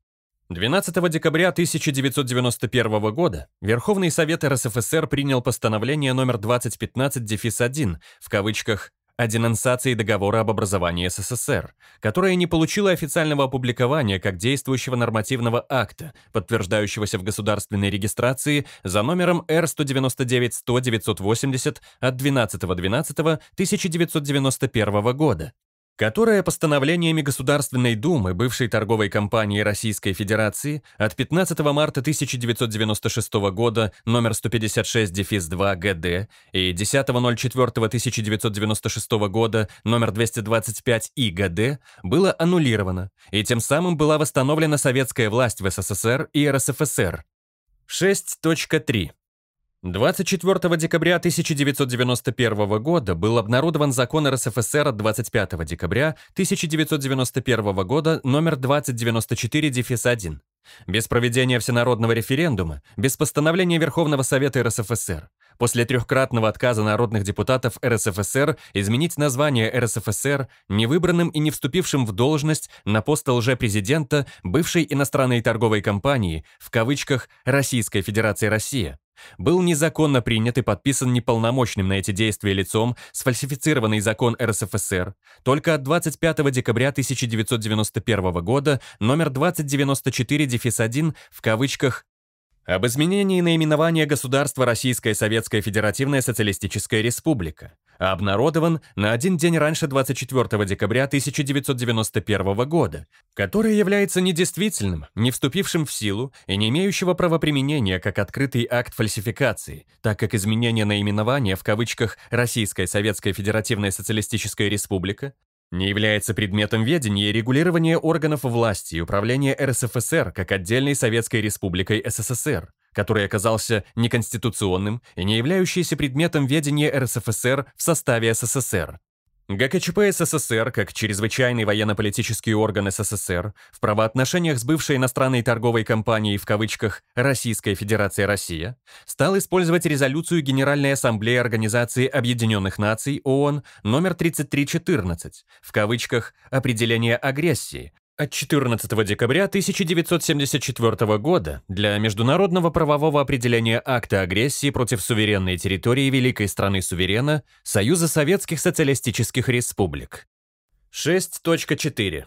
12 декабря 1991 года Верховный Совет РСФСР принял постановление номер 2015-1, в кавычках, о денонсации договора об образовании СССР, которое не получило официального опубликования как действующего нормативного акта, подтверждающегося в государственной регистрации за номером Р-199-100-980 от 12.12.1991 года, которое постановлениями Государственной Думы бывшей торговой компании Российской Федерации от 15 марта 1996 года номер 156-2 ГД и 10.04.1996 года номер 225 ИГД было аннулировано, и тем самым была восстановлена советская власть в СССР и РСФСР. 6.3. 24 декабря 1991 года был обнародован закон РСФСР от 25 декабря 1991 года номер 2094-1. Без проведения всенародного референдума, без постановления Верховного Совета РСФСР, после трехкратного отказа народных депутатов РСФСР изменить название РСФСР невыбранным и не вступившим в должность на пост лже-президента бывшей иностранной торговой компании в кавычках Российской Федерации Россия» Был незаконно принят и подписан неполномочным на эти действия лицом сфальсифицированный закон РСФСР только от 25 декабря 1991 года номер 2094-1 в кавычках об изменении наименования государства Российская Советская Федеративная Социалистическая Республика обнародован на один день раньше 24 декабря 1991 года, который является недействительным, не вступившим в силу и не имеющего правоприменения как открытый акт фальсификации, так как изменение наименования в кавычках «Российская Советская Федеративная Социалистическая Республика» не является предметом ведения и регулирования органов власти и управления РСФСР как отдельной Советской Республикой СССР, который оказался неконституционным и не являющийся предметом ведения РСФСР в составе СССР. ГКЧП СССР, как чрезвычайный военно-политический орган СССР, в правоотношениях с бывшей иностранной торговой компанией в кавычках «Российская Федерация Россия», стал использовать резолюцию Генеральной Ассамблеи Организации Объединенных Наций ООН номер 3314 в кавычках «Определение агрессии», от 14 декабря 1974 года для международного правового определения акта агрессии против суверенной территории великой страны суверена Союза Советских Социалистических Республик. 6.4.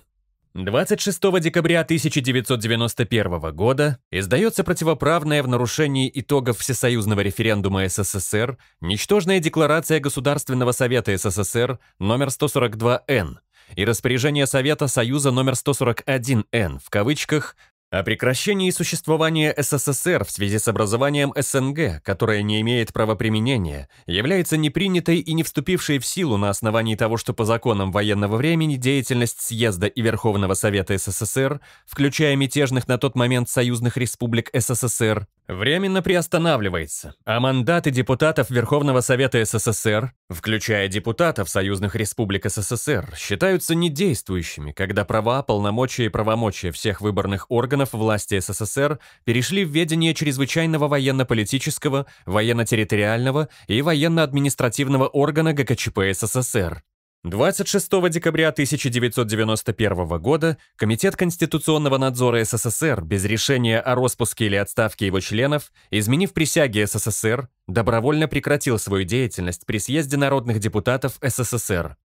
26 декабря 1991 года издается противоправная в нарушении итогов Всесоюзного референдума СССР ничтожная декларация Государственного Совета СССР номер 142Н и распоряжение Совета Союза номер 141Н в кавычках о прекращении существования СССР в связи с образованием СНГ, которое не имеет правоприменения, является непринятой и не вступившей в силу на основании того, что по законам военного времени деятельность Съезда и Верховного Совета СССР, включая мятежных на тот момент союзных республик СССР, временно приостанавливается, а мандаты депутатов Верховного Совета СССР, включая депутатов союзных республик СССР, считаются недействующими, когда права, полномочия и правомочия всех выборных органов власти СССР перешли в ведение чрезвычайного военно-политического, военно-территориального и военно-административного органа ГКЧП СССР. 26 декабря 1991 года Комитет конституционного надзора СССР без решения о распуске или отставке его членов, изменив присяги СССР, добровольно прекратил свою деятельность при съезде народных депутатов СССР.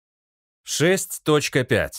6.5.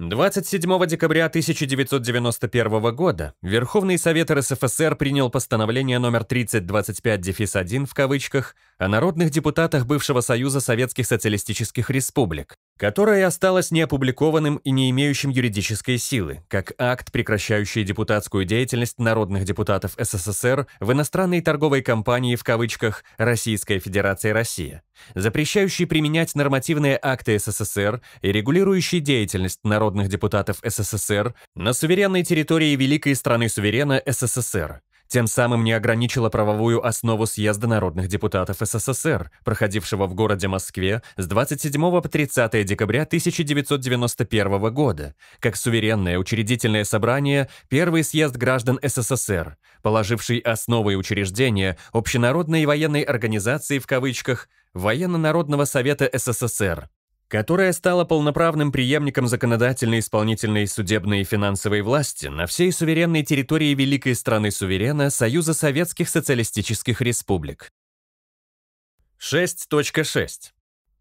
27 декабря 1991 года Верховный Совет РСФСР принял постановление номер 3025-1 в кавычках о народных депутатах бывшего Союза Советских Социалистических Республик, которое осталось неопубликованным и не имеющим юридической силы, как акт, прекращающий депутатскую деятельность народных депутатов СССР в иностранной торговой компании в кавычках «Российская Федерация Россия», запрещающий применять нормативные акты СССР и регулирующий деятельность народных депутатов СССР на суверенной территории великой страны-суверена СССР, тем самым не ограничила правовую основу Съезда народных депутатов СССР, проходившего в городе Москве с 27 по 30 декабря 1991 года, как суверенное учредительное собрание Первый съезд граждан СССР, положивший основы учреждения общенародной военной организации в кавычках Военно-народного совета СССР, которая стала полноправным преемником законодательной, исполнительной, судебной и финансовой власти на всей суверенной территории великой страны-суверена Союза Советских Социалистических Республик. 6.6.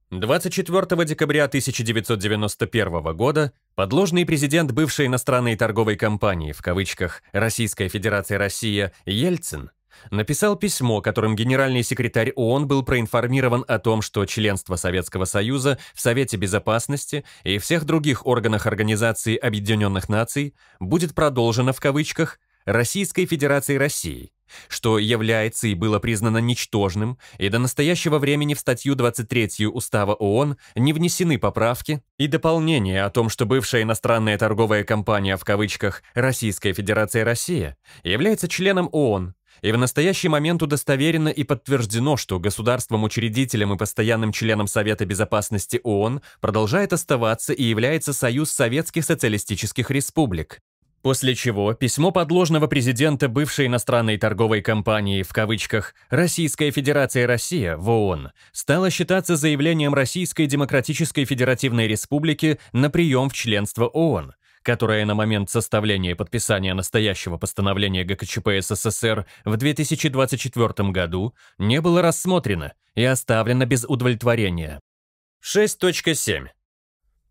24 декабря 1991 года подложный президент бывшей иностранной торговой компании в кавычках Российская Федерация Россия Ельцин написал письмо, которым генеральный секретарь ООН был проинформирован о том, что членство Советского Союза в Совете Безопасности и всех других органах Организации Объединенных Наций будет продолжено в кавычках Российской Федерации России, что является и было признано ничтожным, и до настоящего времени в статью 23 Устава ООН не внесены поправки и дополнения о том, что бывшая иностранная торговая компания в кавычках «Российская Федерация Россия» является членом ООН и в настоящий момент удостоверено и подтверждено, что государством-учредителем и постоянным членом Совета Безопасности ООН продолжает оставаться и является Союз Советских Социалистических Республик. После чего письмо подложного президента бывшей иностранной торговой компании в кавычках «Российская Федерация Россия» в ООН стало считаться заявлением Российской Демократической Федеративной Республики на прием в членство ООН – которая на момент составления и подписания настоящего постановления ГКЧП СССР в 2024 году не было рассмотрено и оставлено без удовлетворения. 6.7.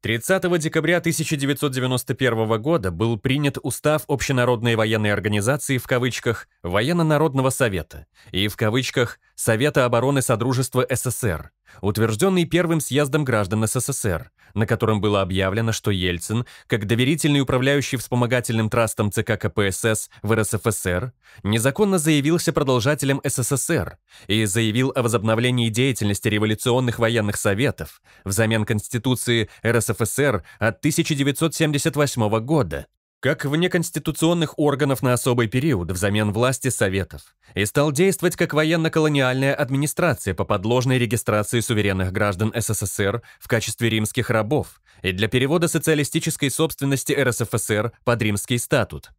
30 декабря 1991 года был принят Устав Общенародной военной организации в кавычках «Военно-народного совета» и в кавычках «Совета обороны Содружества СССР», утвержденный Первым съездом граждан СССР, на котором было объявлено, что Ельцин, как доверительный управляющий вспомогательным трастом ЦК КПСС в РСФСР, незаконно заявился продолжателем СССР и заявил о возобновлении деятельности революционных военных советов взамен Конституции РСФСР от 1978 года, как вне конституционных органов на особый период взамен власти Советов, и стал действовать как военно-колониальная администрация по подложной регистрации суверенных граждан СССР в качестве римских рабов и для перевода социалистической собственности РСФСР под римский статут.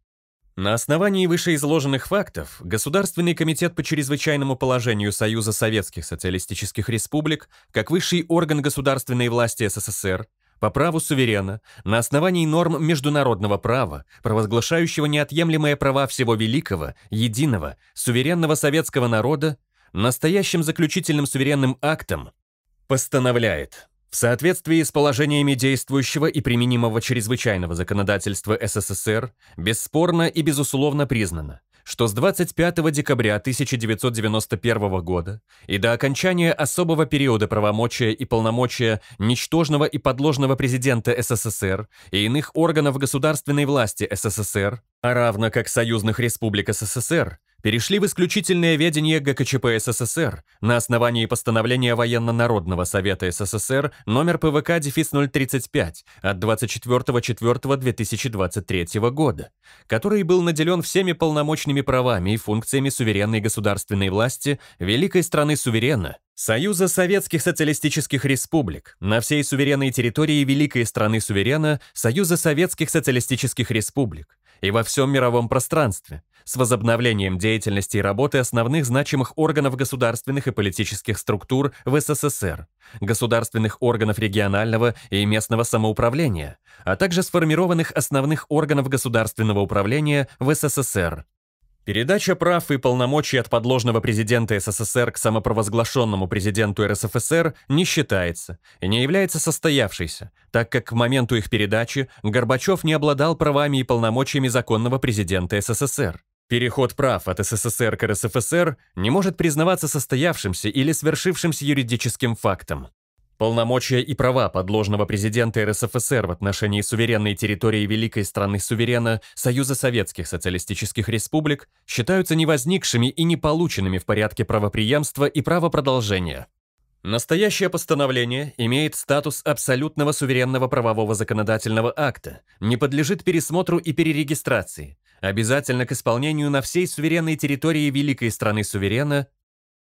На основании вышеизложенных фактов Государственный комитет по чрезвычайному положению Союза Советских Социалистических Республик, как высший орган государственной власти СССР, по праву суверена, на основании норм международного права, провозглашающего неотъемлемые права всего великого, единого, суверенного советского народа, настоящим заключительным суверенным актом постановляет в соответствии с положениями действующего и применимого чрезвычайного законодательства СССР бесспорно и безусловно признано что с 25 декабря 1991 года и до окончания особого периода правомочия и полномочия ничтожного и подложного президента СССР и иных органов государственной власти СССР, а равно как союзных республик СССР, перешли в исключительное ведение ГКЧП СССР на основании постановления Военно-народного совета СССР номер ПВК-035 от 24.04.2023 года, который был наделен всеми полномочными правами и функциями суверенной государственной власти великой страны суверена, Союза Советских Социалистических Республик на всей суверенной территории великой страны суверена Союза Советских Социалистических Республик, и во всем мировом пространстве, с возобновлением деятельности и работы основных значимых органов государственных и политических структур в СССР, государственных органов регионального и местного самоуправления, а также сформированных основных органов государственного управления в СССР, Передача прав и полномочий от подложного президента СССР к самопровозглашенному президенту РСФСР не считается и не является состоявшейся, так как к моменту их передачи Горбачев не обладал правами и полномочиями законного президента СССР. Переход прав от СССР к РСФСР не может признаваться состоявшимся или свершившимся юридическим фактом. Полномочия и права подложного президента РСФСР в отношении суверенной территории великой страны суверена Союза Советских Социалистических Республик считаются невозникшими и не полученными в порядке правоприемства и правопродолжения. Настоящее постановление имеет статус абсолютного суверенного правового законодательного акта, не подлежит пересмотру и перерегистрации, обязательно к исполнению на всей суверенной территории великой страны суверена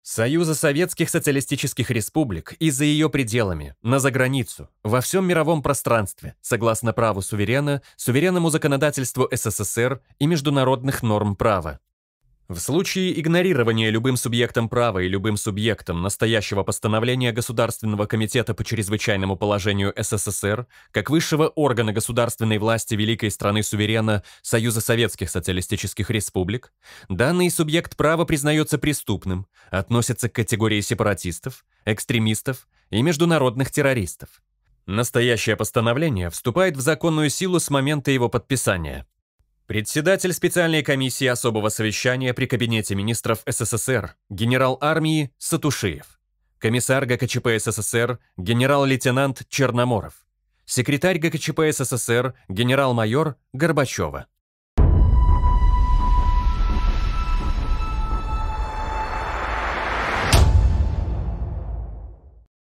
Союза Советских Социалистических Республик и за ее пределами, на заграницу, во всем мировом пространстве, согласно праву суверена, суверенному законодательству СССР и международных норм права. В случае игнорирования любым субъектом права и любым субъектом настоящего постановления Государственного комитета по чрезвычайному положению СССР как высшего органа государственной власти великой страны-суверена Союза Советских Социалистических Республик, данный субъект права признается преступным, относится к категории сепаратистов, экстремистов и международных террористов. Настоящее постановление вступает в законную силу с момента его подписания – Председатель специальной комиссии особого совещания при Кабинете министров СССР, генерал армии Сатушиев, комиссар ГКЧП СССР, генерал-лейтенант Черноморов, секретарь ГКЧП СССР, генерал-майор Горбачева.